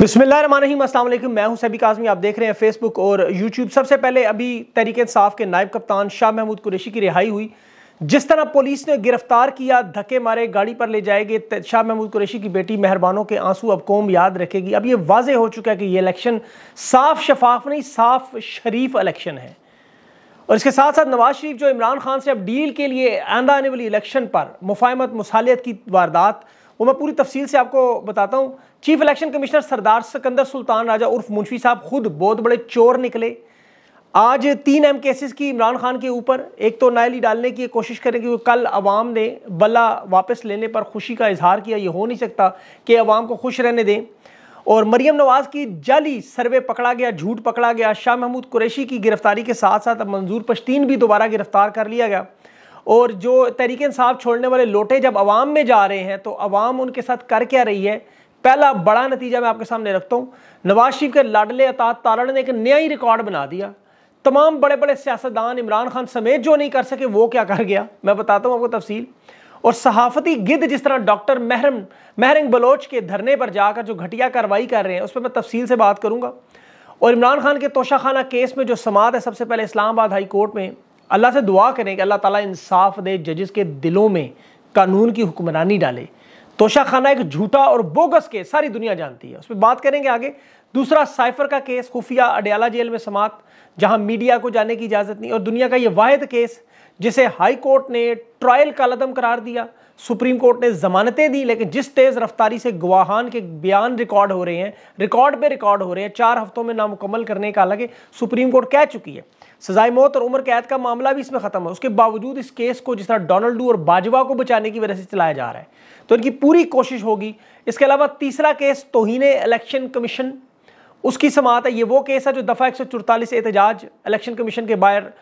बिस्मिल्लाम असल मैं हूं सभी काजमी आप देख रहे हैं फेसबुक और यूट्यूब सबसे पहले अभी तहरीक इंसाफ के नायब कप्तान शाह महमूद कुरेशी की रिहाई हुई जिस तरह पुलिस ने गिरफ्तार किया धक्के मारे गाड़ी पर ले जाएंगे शाह महमूद कुरेशी की बेटी मेहरबानों के आंसू अब कौम याद रखेगी अब ये वाजह हो चुका है कि ये इलेक्शन साफ शफाफ नहीं साफ शरीफ इलेक्शन है और इसके साथ साथ नवाज शरीफ जो इमरान खान से अब डील के लिए आंदा आने वाली इलेक्शन पर मुफाहमत मसालियत की वारदात वो मैं पूरी तफसील से आपको बताता हूँ chief election commissioner Sardar Sikandar Sultan Raja उर्फ मुंशी साहब खुद बहुत बड़े चोर निकले आज तीन एम केसेस की इमरान खान के ऊपर एक तो नायली डालने की कोशिश करें क्योंकि कल अवाम ने बल्ला वापस लेने पर खुशी का इजहार किया ये हो नहीं सकता कि अवाम को खुश रहने दें और मरियम नवाज़ की जाली सर्वे पकड़ा गया झूठ पकड़ा गया शाह महमूद कुरैशी की गिरफ्तारी के साथ साथ अब मंजूर पश्तीन भी दोबारा गिरफ्तार कर लिया गया और जो तहरीक इंसाफ छोड़ने वाले लोटे जब आवाम में जा रहे हैं तो आवाम उनके साथ कर क्या रही है पहला बड़ा नतीजा मैं आपके सामने रखता हूँ नवाज शरीफ के लाडले अतात तारण ने एक नया ही रिकॉर्ड बना दिया तमाम बड़े बड़े सियासतदान इमरान खान समेत जो नहीं कर सके वो क्या कर गया मैं बताता हूँ आपको तफसील और सहाफती गिद जिस तरह डॉक्टर महरम महरंग बलोच के धरने पर जाकर जो घटिया कार्रवाई कर रहे हैं उस पर मैं तफसील से बात करूँगा और इमरान खान के तोशाखाना केस में जो समात है सबसे पहले इस्लामाबाद हाई कोर्ट में अल्लाह से दुआ करें कि अल्लाह ताला इंसाफ दे जजेस के दिलों में कानून की हुक्मरानी डाले तोशा खाना एक झूठा और बोगस केस सारी दुनिया जानती है उस पर बात करेंगे आगे दूसरा साइफर का केस खुफिया अडयाला जेल में समाप्त जहां मीडिया को जाने की इजाज़त नहीं और दुनिया का ये वाद केस जिसे हाई कोर्ट ने ट्रायल का लदम करार दिया सुप्रीम कोर्ट ने जमानतें दी लेकिन जिस तेज़ रफ्तारी से गवाहान के बयान रिकॉर्ड हो रहे हैं रिकॉर्ड पे रिकॉर्ड हो रहे हैं चार हफ्तों में नामुकम्मल करने का है सुप्रीम कोर्ट कह चुकी है सजाए मौत और उम्र कैद का मामला भी इसमें ख़त्म है उसके बावजूद इस केस को जिस तरह डोनाल्डू डू और बाजवा को बचाने की वजह से चलाया जा रहा है तो इनकी पूरी कोशिश होगी इसके अलावा तीसरा केस तोहन इलेक्शन कमीशन उसकी समात है ये वो केस है जो दफ़ा एक सौ चौतालीस एहतजाज इलेक्शन कमीशन के बाहर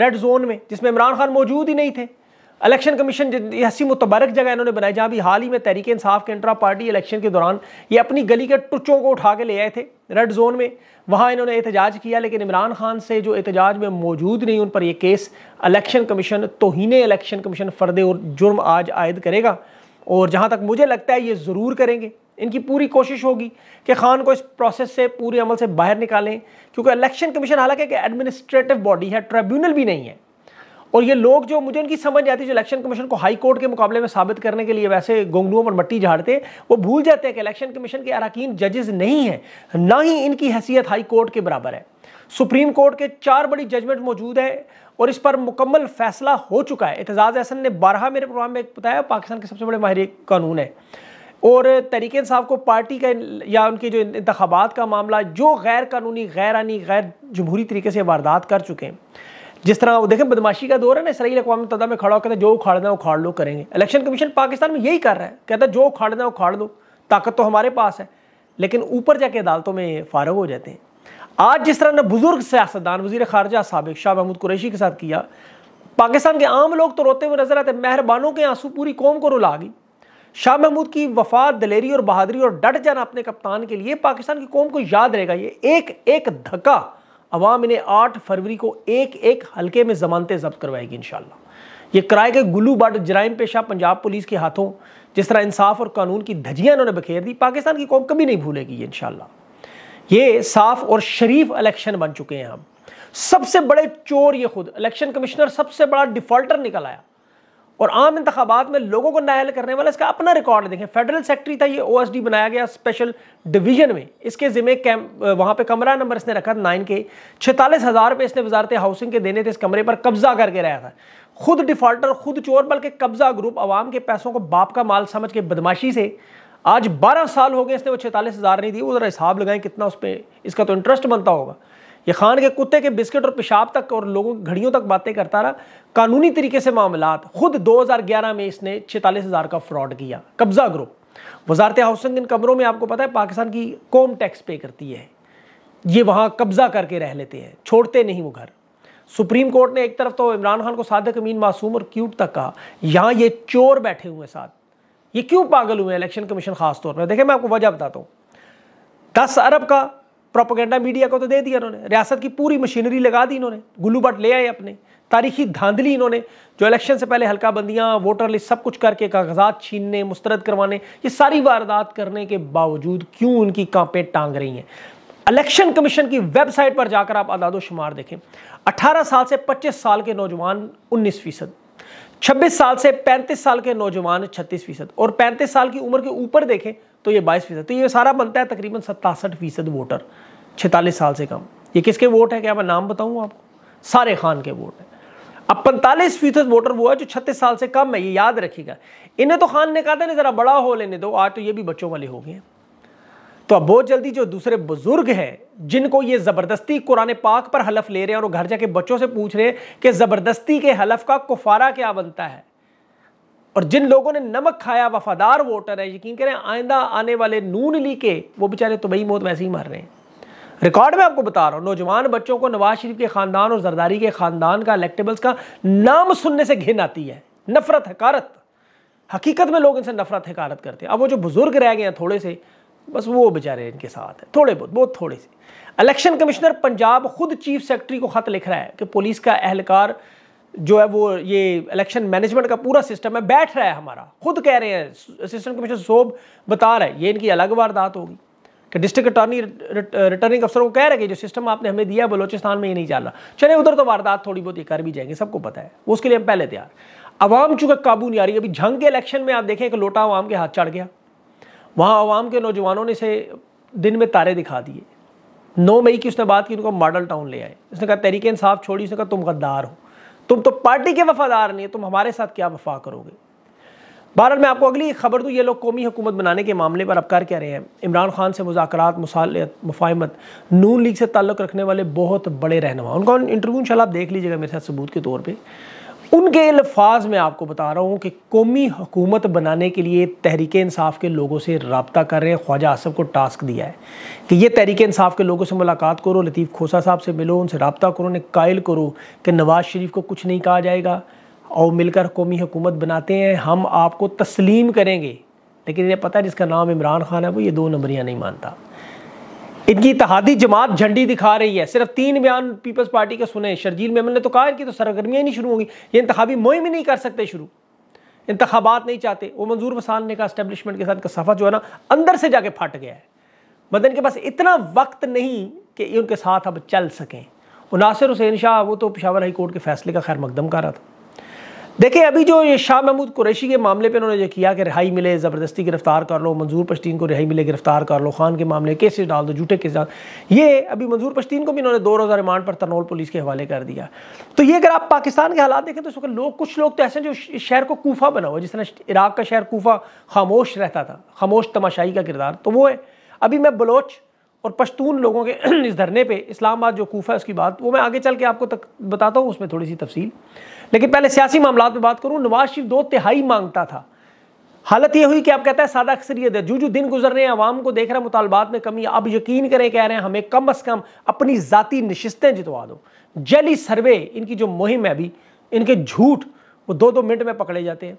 रेड जोन में जिसमें इमरान खान मौजूद ही नहीं थे इलेक्शन कमीशन ऐसी मुतबरक जगह इन्होंने बनाई जहाँ भी हाल ही में तहरीक इंसाफ के इंट्रा पार्टी इलेक्शन के दौरान ये अपनी गली के टुचों को उठा के ले आए थे रेड जोन में वहाँ इन्होंने एहतजाज किया लेकिन इमरान खान से जो एहतजाज में मौजूद नहीं उन पर यह केस इलेक्शन कमीशन तोहने इलेक्शन कमीशन फ़र्द और जुर्म आज आयद करेगा और जहाँ तक मुझे लगता है ये ज़रूर करेंगे इनकी पूरी कोशिश होगी कि खान को इस प्रोसेस से पूरे अमल से बाहर निकालें क्योंकि इलेक्शन कमीशन हालांकि एडमिनिस्ट्रेटिव बॉडी है ट्रिब्यूनल भी नहीं है और ये लोग जो मुझे उनकी समझ आती है जो इलेक्शन कमीशन को हाई कोर्ट के मुकाबले में साबित करने के लिए वैसे गोंगलुओं पर मट्टी झाड़ते वो भूल जाते हैं कि इलेक्शन कमीशन के अरकान जजेस नहीं हैं ना ही इनकी हैसियत हाई कोर्ट के बराबर है सुप्रीम कोर्ट के चार बड़ी जजमेंट मौजूद है और इस पर मुकम्मल फैसला हो चुका है एतजाज़ अहसन ने बारह मेरे प्रोग्राम में बताया पाकिस्तान के सबसे बड़े माहिर कानून है और तरीके साहब को पार्टी का या उनके जो इंतबात का मामला जो गैर कानूनी गैर आनी गैर जमहूरी तरीके से वारदात कर चुके हैं जिस तरह वो देखें बदमाशी का दौर है ना इसराइल अकवा तदा में खड़ा होकर जो उखाड़ना है उखाड़ लो करेंगे इलेक्शन कमीशन पाकिस्तान में यही कर रहा है कहता है जो उखाड़ना है उखाड़ लो ताकत तो हमारे पास है लेकिन ऊपर जाके अदालतों में फारग हो जाते हैं आज जिस तरह ने बुजुर्ग सियासतदान वजी खारजा सबक शाह महमूद कुरैशी के साथ किया पाकिस्तान के आम लोग तो रोते हुए नजर आते मेहरबानों के आंसू पूरी कौम को रुला गई शाह महमूद की वफा दलेरी और बहादरी और डट जाना अपने कप्तान के लिए पाकिस्तान की कौम को याद रहेगा ये एक एक धक्का अवाम इन्हें आठ फरवरी को एक एक हल्के में जमानतें जब्त करवाएगी इन ये किराए के गुल्लू बाट जराइम पेशा पंजाब पुलिस के हाथों जिस तरह इंसाफ और कानून की धजियाँ इन्होंने बखेर दी पाकिस्तान की कौम कभी नहीं भूलेगी ये इन ये साफ और शरीफ इलेक्शन बन चुके हैं हम सबसे बड़े चोर ये खुद इलेक्शन कमिश्नर सबसे बड़ा डिफॉल्टर निकल आया और आम इंतबात में लोगों को नायल करने वाला इसका अपना रिकॉर्ड देखें फेडरल सेक्रेटरी था ये ओ बनाया गया स्पेशल डिवीजन में इसके जिम्मे कैम वहाँ पर कमरा नंबर इसने रखा नाइन के छतालीस हज़ार रुपये इसने वजारत हाउसिंग के देने थे इस कमरे पर कब्जा करके रहा था खुद डिफॉल्टर खुद चोर बल्कि कब्जा ग्रुप आवाम के पैसों को बाप का माल समझ के बदमाशी से आज बारह साल हो गए इसने वो छतालीस हज़ार नहीं दी उधर हिसाब लगाएं कितना उस पर इसका तो इंटरेस्ट बनता होगा ये खान के कुत्ते के बिस्किट और पेशाब तक और लोगों की घड़ियों तक बातें करता रहा कानूनी तरीके से मामला खुद 2011 में इसने छतालीस हज़ार का फ्रॉड किया कब्जा ग्रुप वजारत हाउसिंग इन कमरों में आपको पता है पाकिस्तान की कौम टैक्स पे करती है ये वहाँ कब्जा करके रह लेते हैं छोड़ते नहीं वो घर सुप्रीम कोर्ट ने एक तरफ तो इमरान खान को सादक अमीन मासूम और क्यूट तक कहा यहाँ ये चोर बैठे हुए साथ ये क्यों पागल हुए हैं इलेक्शन कमीशन खास तौर पर देखें मैं आपको वजह बताता हूँ दस अरब का प्रोपोगेंडा मीडिया को तो दे दिया उन्होंने रियासत की पूरी मशीनरी लगा दी इन्होंने गुल्लू बट ले आए अपने तारीखी धांधली इन्होंने जो इलेक्शन से पहले हल्का बंदियाँ वोटर लिस्ट सब कुछ करके कागजात छीनने मुस्तरद करवाने ये सारी वारदात करने के बावजूद क्यों उनकी कांपें टांग रही हैं इलेक्शन कमीशन की वेबसाइट पर जाकर आप आदाद शुमार देखें 18 साल से 25 साल के नौजवान 19 फीसद छब्बीस साल से 35 साल के नौजवान 36 फीसद और 35 साल की उम्र के ऊपर देखें तो ये बाईस फीसद तो ये सारा बनता है तकरीबन सतासठ फीसद वोटर छतालीस साल से कम ये किसके वोट है क्या मैं नाम बताऊँ आपको सारे खान के वोट हैं अब पैंतालीस फीसद वोटर वो है जो छत्तीस साल से कम है ये याद रखिएगा इन्हें तो खान ने कहा था ना ज़रा बड़ा हो लेने दो आज तो ये भी बच्चों वाले हो गए तो अब बहुत जल्दी जो दूसरे बुजुर्ग हैं जिनको ये ज़बरदस्ती कुरान पाक पर हलफ ले रहे हैं और घर जाके बच्चों से पूछ रहे हैं कि ज़बरदस्ती के हलफ का कुफारा क्या बनता है और जिन लोगों ने नमक खाया वफादार वोटर है यकीन करें आइंदा आने वाले नून ली के वो बेचारे भाई तो मौत वैसे ही मार रहे हैं रिकॉर्ड में आपको बता रहा हूँ नौजवान बच्चों को नवाज शरीफ के ख़ानदान और जरदारी के ख़ानदान का इलेक्टेबल्स का नाम सुनने से घिन आती है नफरत हकारत हकीकत में लोग इनसे नफरत हकारत करते हैं अब वो जो बुज़ुर्ग रह गए हैं थोड़े से बस वो बेचारे इनके साथ हैं थोड़े बहुत बहुत थोड़े से इलेक्शन कमिश्नर पंजाब खुद चीफ सेक्रेटरी को ख़त लिख रहा है कि पुलिस का एहलकार जो है वो ये इलेक्शन मैनेजमेंट का पूरा सिस्टम है बैठ रहा है हमारा खुद कह रहे हैं असिस्टेंट कमिश्नर सोब बता रहे हैं ये इनकी अलग वारदात होगी कि डिस्ट्रिक्ट अटॉर्नी रिटर्निंग अफसर को कह रहे हैं जो सिस्टम आपने हमें दिया है बलोचिस्तान में ये नहीं चल रहा चले उधर तो वारदात थोड़ी बहुत ये कर भी जाएंगे सबको पता है उसके लिए हम पहले तैयार अवाम चूंकि काबू नहीं आ रही अभी झंग के इलेक्शन में आप देखें एक लोटा अवाम के हाथ चढ़ गया वहाँ अवाम के नौजवानों ने इसे दिन में तारे दिखा दिए नौ मई की उसने बात की उनको मॉडल टाउन ले आए उसने कहा तरीके इंसाफ छोड़ी उसने कहा तुम गद्दार हो तुम तो पार्टी के वफादार नहीं तुम हमारे साथ क्या वफा करोगे बहरहाल में आपको अगली खबर दूँ ये लोग कौमी हुकूमत बनाने के मामले पर अब कर क्या रहे हैं इमरान खान से मुजाकर मसालत मुफाहमत नून लीग से ताल्लुक़ रखने वाले बहुत बड़े रहनमा उनका इंटरव्यू इंशाल्लाह आप देख लीजिएगा मेरे साथ सबूत के तौर पर उनके अल्फाज में आपको बता रहा हूँ कि कौमी हकूमत बनाने के लिए तहरीक इंसाफ के लोगों से रबता कर रहे हैं ख्वाजा आसफ को टास्क दिया है कि ये तहरीक इंसाफ के लोगों से मुलाकात करो लतीफ़ खोसा साहब से मिलो उनसे रबता करो उन्हें कायल करो कि नवाज़ शरीफ को कुछ नहीं कहा जाएगा और मिलकर कौमी हकूमत बनाते हैं हम आपको तस्लीम करेंगे लेकिन इन्हें पता है जिसका नाम इमरान खान है वो ये दो नंबरियाँ नहीं मानता इनकी इतिहादी जमात झंडी दिखा रही है सिर्फ तीन बयान पीपल्स पार्टी के सुने शर्जील मेमन ने तो कहा कि तो सरगर्मियाँ नहीं शुरू होंगी ये इंतबी मुहिम ही नहीं कर सकते शुरू इंतबात नहीं चाहते वो मंजूर वसान ने कहा स्टैब्लिशमेंट के साथ सफ़ा जो है ना अंदर से जाके फट गया है मदन के पास इतना वक्त नहीं कि उनके साथ अब चल सकें और नासिर हुसैन शाह वो तो पिशावर हाई कोर्ट के फैसले का खैर मकदम कर रहा था देखिए अभी जो ये शाह महमूद कुरैशी के मामले पे उन्होंने जो किया कि रिहाई मिले ज़बरदस्ती गिरफ्तार कर लो मंजूर पश्तीन को रिहाई मिले गिरफ्तार कर लो खान के मामले केसेस डाल दो झूठे केस साथ ये अभी मंजूर पश्तीन को भी इन्होंने दो रोज़ा रिमांड पर तरनौल पुलिस के हवाले कर दिया तो ये अगर आप पाकिस्तान के हालात देखें तो उसके लोग कुछ लोग तो ऐसे जो इस शहर को कोफा बना हुआ जिस तरह इराक का शहर कोफा खामोश रहता था खामोश तमाशाई का किरदार तो वो है अभी मैं बलोच और पश्तून लोगों के इस धरने पे इस्लामाबाद जो कोफा है उसकी बात वो मैं आगे चल के आपको तक बताता हूँ उसमें थोड़ी सी तफसील लेकिन पहले सियासी मामला पर बात करूँ नवाज शरीफ दो तिहाई मांगता था हालत ये हुई कि आप कहता है सादा अक्सरियत है जो जो दिन गुजर रहे हैं आवाम को देख रहे हैं मुतालबात में कमी अब यकीन करें कह रहे हैं हमें कम अज़ कम अपनी ज़ाती नशस्तें जितवा दो जली सर्वे इनकी जो मुहिम है अभी इनके झूठ वो दो दो मिनट में पकड़े जाते हैं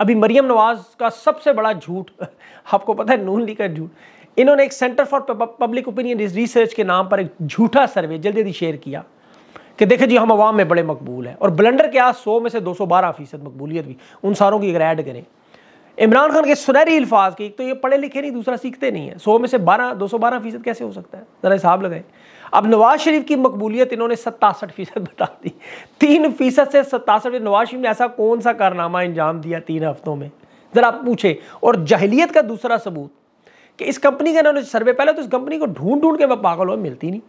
अभी मरियम नवाज का सबसे बड़ा झूठ आपको पता है नून ली का झूठ इन्होंने एक centre for public opinion research के नाम पर एक झूठा सर्वे जल्दी जल्दी शेयर किया कि देखे जी हम आवाम में बड़े मकबूल हैं और ब्लेंडर के आज सौ में से दो सौ बारह फीसद मकबूलियत भी उन सारों की अगर ऐड करें इमरान खान के सुनहरी अल्फाज की तो ये पढ़े लिखे नहीं दूसरा सीखते नहीं है सौ में से बारह दो सौ बारह फीसद कैसे हो सकता है ज़रा हिसाब लगाए अब नवाज शरीफ की मकबूलियत इन्होंने सतासठ फीसद बता दी तीन फीसद से सतासठ नवाज शरीफ ने ऐसा कौन सा कारनामा अंजाम दिया तीन हफ्तों में ज़रा आप और जहलीत का दूसरा सबूत कि इस कंपनी का इन्होंने सर्वे पहले तो इस कंपनी को ढूंढ ढूंढ के वह पागल हो मिलती नहीं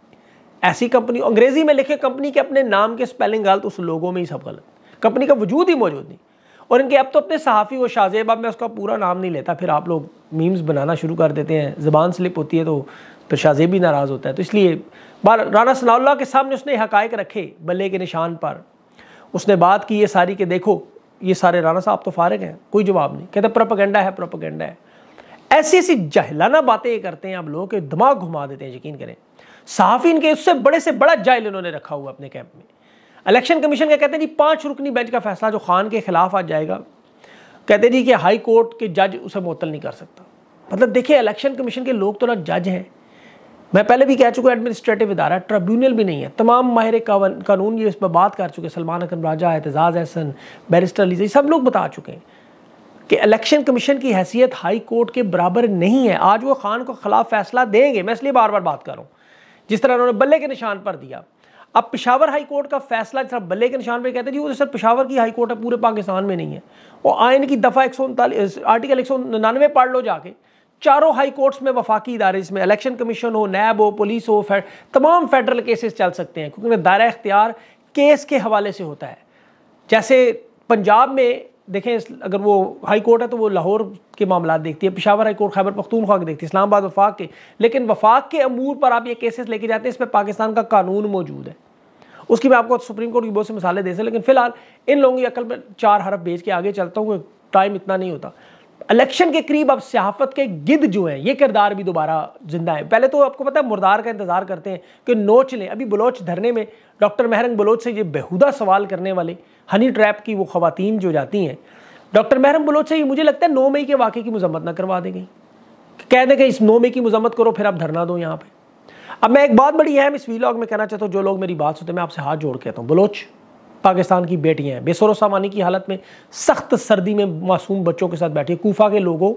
ऐसी कंपनी अंग्रेजी में लिखे कंपनी के अपने नाम के स्पेलिंग गलत उस लोगों में ही सब गलत कंपनी का वजूद ही मौजूद नहीं और इनके अब तो अपने सहाफ़ी वो शाहजेब अब मैं उसका पूरा नाम नहीं लेता फिर आप लोग मीम्स बनाना शुरू कर देते हैं ज़बान स्लिप होती है तो फिर शाहजेब भी नाराज़ होता है तो इसलिए बार राना सनाउल्ला के सामने उसने हकायक रखे बल्ले के निशान पर उसने बात की ये सारी कि देखो ये सारे राना साहब तो फारग हैं कोई जवाब नहीं कहते प्रोपागेंडा है प्रोपागेंडा है ऐसी ऐसी जहलाना बातें करते हैं आप लोगों के दिमाग घुमा देते हैं यकीन करें सहाफ़ीन के उससे बड़े से बड़ा जायल इन्होंने रखा हुआ अपने कैंप में इलेक्शन कमीशन का कहते हैं जी पांच रुकनी बेंच का फैसला जो खान के खिलाफ आ जाएगा कहते हैं जी कि हाई कोर्ट के जज उसे मुतल नहीं कर सकता मतलब देखिए इलेक्शन कमीशन के लोग तो ना जज हैं मैं पहले भी कह चुका एडमिनिस्ट्रेटिव इदारा ट्रिब्यूनल भी नहीं है तमाम माहिर कानून ये इस पर बात कर चुके सलमान अकम राजा एतजाज़ एहसन बैरिस्टर लीजा सब लोग बता चुके हैं कि इलेक्शन कमीशन की हैसियत हाई कोर्ट के बराबर नहीं है आज वो खान को खिलाफ फैसला देंगे मैं इसलिए बार बार बात कर रहा हूँ जिस तरह उन्होंने बल्ले के निशान पर दिया अब पिशावर हाई कोर्ट का फैसला जिस बल्ले के निशान पर कहते हैं जी वो तो सर पिशावर की हाई कोर्ट है पूरे पाकिस्तान में नहीं है वो आयन की दफ़ा एक सौ उनतालीस आर्टिकल एक सौ पढ़ लो जाके चारों हाई कोर्ट्स में वफाकी इदारे जिसमें इलेक्शन कमीशन हो नैब हो पुलिस हो फेड तमाम फेडरल केसेस चल सकते हैं क्योंकि दायरा इख्तियार केस के हवाले से होता है जैसे पंजाब में देखें अगर वो हाई कोर्ट है तो वो लाहौर के मामला देखती है पिशावर हाई कोर्ट खैबर पख्तूनख्वा के देखती है इस्लामाबाद वफाक के लेकिन वफाक के अमूर पर आप ये केसेस लेके जाते हैं इस पर पाकिस्तान का कानून मौजूद है उसकी मैं आपको सुप्रीम कोर्ट की बहुत से मिसालें दे सकते लेकिन फिलहाल इन लोगों की अकल पर चार हरफ भेज के आगे चलता हूँ टाइम इतना नहीं होता इलेक्शन के करीब अब सियाफत के गिद जो हैं ये किरदार भी दोबारा जिंदा है पहले तो आपको पता है मुर्दार का इंतज़ार करते हैं कि नोच लें अभी बलोच धरने में डॉक्टर महरंग बलोच से ये बेहुदा सवाल करने वाले हनी ट्रैप की वो खातन जो जाती हैं डॉक्टर महरम बलोच है मुझे लगता है नौ मई के वाक़े की मजम्मत ना करवा गई कह दें कि इस नौ मई की मजम्मत करो फिर आप धरना दो यहाँ पर अब मैं एक बात बड़ी अहम इस वीलॉग में कहना चाहता हूँ जो लोग मेरी बात सुनते मैं आपसे हाथ जोड़ कहता हूँ बलोच पाकिस्तान की बेटियाँ हैं बेसरो सामानी की हालत में सख्त सर्दी में मासूम बच्चों के साथ बैठी कोफा के लोगों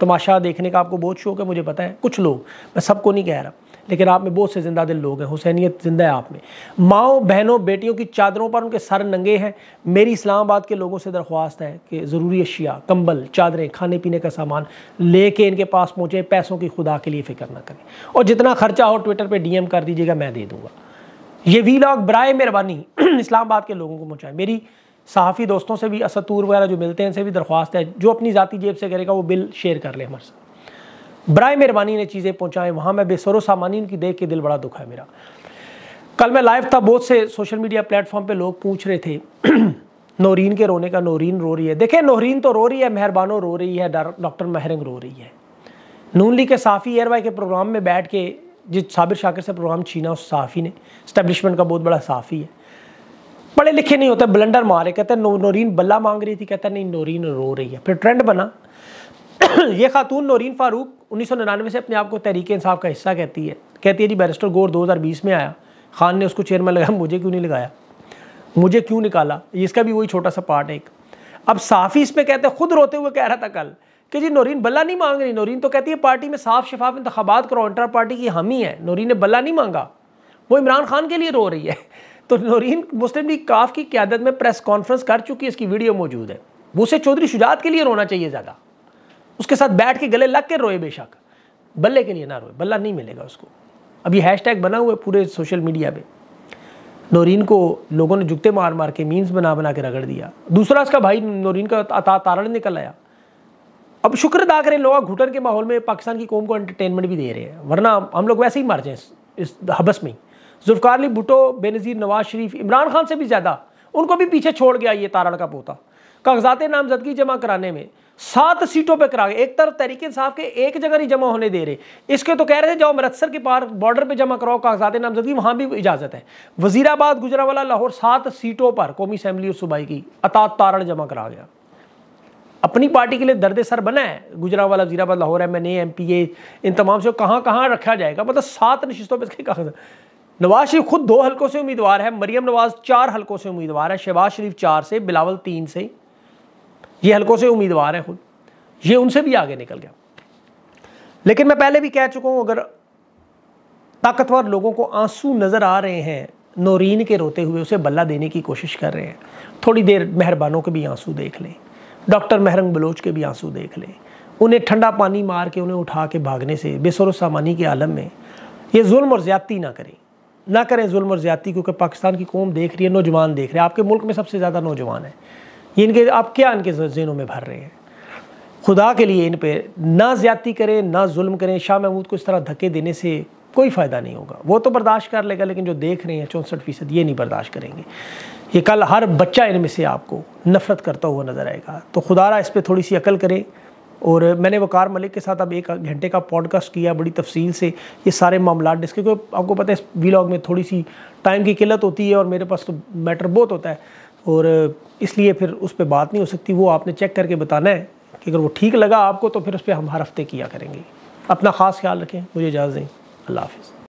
तमाशा देखने का आपको बहुत शौक है मुझे पता है कुछ लोग मैं सबको नहीं कह रहा लेकिन आप में बहुत से जिंदा दिल लोग हैं हुसैनियत जिंदा है आप में माओ बहनों बेटियों की चादरों पर उनके सर नंगे हैं मेरी इस्लामाबाद के लोगों से दरख्वास्त है कि ज़रूरी अशिया कंबल चादरें खाने पीने का सामान लेके इनके पास पहुँचे पैसों की खुदा के लिए फ़िक्र ना करें और जितना खर्चा हो ट्विटर पर डी कर दीजिएगा मैं दे दूँगा ये वी लॉग ब्राय मेहरबानी इस्लामाबाद के लोगों को पहुँचाएँ मेरी सहाफ़ी दोस्तों से भी असतूर वगैरह जो मिलते हैं इनसे भी दरख्वास्त है जो अपनी ज़ाती जेब से करेगा वो बिल शेयर कर ले हमारे साथ बरए मेहरबानी ने चीज़ें पहुँचाएँ वहाँ मैं बेसरो सामानी उनकी देख के दिल बड़ा दुखा है मेरा कल मैं लाइव था बहुत से सोशल मीडिया प्लेटफॉर्म पे लोग पूछ रहे थे नौरीन के रोने का नौरीन रो रही है देखें नौरीन तो रो रही है मेहरबानो रो रही है डॉक्टर महरंग रो रही है नून लीग के साफ़ी एयरवाई के प्रोग्राम में बैठ के जिस साबिर शाकिर से प्रोग्राम छीना उस साफ़ी ने स्टैब्लिशमेंट का बहुत बड़ा साफ़ी है पढ़े लिखे नहीं होते ब्लंडर मारे कहते नो नौरीन बल्ला मांग रही थी कहता नहीं नौरीन रो रही है फिर ट्रेंड बना ये खातून नौरीन फारूक उन्नीस से अपने आप को तहरीक इंसाफ का हिस्सा कहती है कहती है जी बैरिस्टर गोर 2020 में आया खान ने उसको चेयरमैन लगाया मुझे क्यों नहीं लगाया मुझे क्यों निकाला इसका भी वही छोटा सा पार्ट है एक अब साफ़ी इसमें कहते कहते खुद रोते हुए कह रहा था कल कि जी नौरीन बल्ला नहीं मांग रही नौरीन तो कहती है पार्टी में साफ शफाफ इंतबात करो इंटर पार्टी की हम ही है नौरीन ने बल्ला नहीं मांगा वो इमरान खान के लिए रो रही है तो नौरीन मुस्लिम लीग काफ की क्यादत में प्रेस कॉन्फ्रेंस कर चुकी है इसकी वीडियो मौजूद है उसे चौधरी शुजात के लिए रोना चाहिए ज़्यादा उसके साथ बैठ के गले लग के रोए बेशक बल्ले के लिए ना रोए बल्ला नहीं मिलेगा उसको अब ये टैग बना हुआ है पूरे सोशल मीडिया पर नौरीन को लोगों ने जुगते मार मार के मीम्स बना बना के रगड़ दिया दूसरा उसका भाई नौरीन का अता तारण निकल आया अब शुक्र अदा करें लोग घुटन के माहौल में पाकिस्तान की कौम को एंटरटेनमेंट भी दे रहे हैं वरना हम लोग वैसे ही मार जाएँ इस हबस में जुल्फ़ार अली भुटो बेनज़ीर नवाज शरीफ इमरान खान से भी ज़्यादा उनको भी पीछे छोड़ गया ये तारण का पोता कागजात नामजदगी जमा कराने में सात सीटों पे करा एक तरफ तरीके साहब के एक जगह नहीं जमा होने दे रहे इसके तो कह रहे थे जाओ अमृतसर के पार बॉर्डर पे जमा कराओ कागजात नामजदगी वहां भी इजाज़त है वजीराबाद गुजरावाला लाहौर सात सीटों पर कौमी असम्बली और सूबाई की अतात तारण जमा करा गया अपनी पार्टी के लिए दर्द सर बना है Gujranwala Wazirabad Lahore M N M P A इन तमाम से कहाँ कहाँ रखा जाएगा मतलब सात नशितों पर इसके नवाज शरीफ खुद दो हलकों से उम्मीदवार है मरियम नवाज चार हलकों से उम्मीदवार है शहबाज शरीफ चार से बिलावल तीन से ये हलकों से उम्मीदवार हैं खुद ये उनसे भी आगे निकल गया लेकिन मैं पहले भी कह चुका हूँ अगर ताकतवर लोगों को आंसू नज़र आ रहे हैं नौरीन के रोते हुए उसे बल्ला देने की कोशिश कर रहे हैं थोड़ी देर मेहरबानों के भी आंसू देख लें डॉक्टर महरंग बलोच के भी आंसू देख लें उन्हें ठंडा पानी मार के उन्हें उठा के भागने से बेसर सामानी के आलम में ये जुल्म और ज़्यादती ना करें ना करें जुल्म और ज़्यादती क्योंकि पाकिस्तान की कौम देख रही है नौजवान देख रहे हैं आपके मुल्क में सबसे ज़्यादा नौजवान है ये इनके आप क्या इनके जहनों में भर रहे हैं खुदा के लिए इन पर ना ज़्यादती करें ना जुल्म करें शाह महमूद को इस तरह धक्के देने से कोई फ़ायदा नहीं होगा वो तो बर्दाश्त कर लेगा लेकिन जो देख रहे हैं चौंसठ फ़ीसद ये नहीं बर्दाश्त करेंगे ये कल हर बच्चा इनमें से आपको नफ़रत करता हुआ नज़र आएगा तो खुदारा इस पर थोड़ी सी अकल करें और मैंने वकार मलिक के साथ अब एक घंटे का पॉडकास्ट किया बड़ी तफसील से ये सारे मामला डिस्क्यू आपको पता है इस वीलॉग में थोड़ी सी टाइम की किल्लत होती है और मेरे पास तो मैटर बहुत होता है और इसलिए फिर उस पर बात नहीं हो सकती वो आपने चेक करके बताना है कि अगर वो ठीक लगा आपको तो फिर उस पर हम हर हफ्ते किया करेंगे अपना ख़ास ख्याल रखें मुझे इजाज़त दें अल्लाह हाफिज़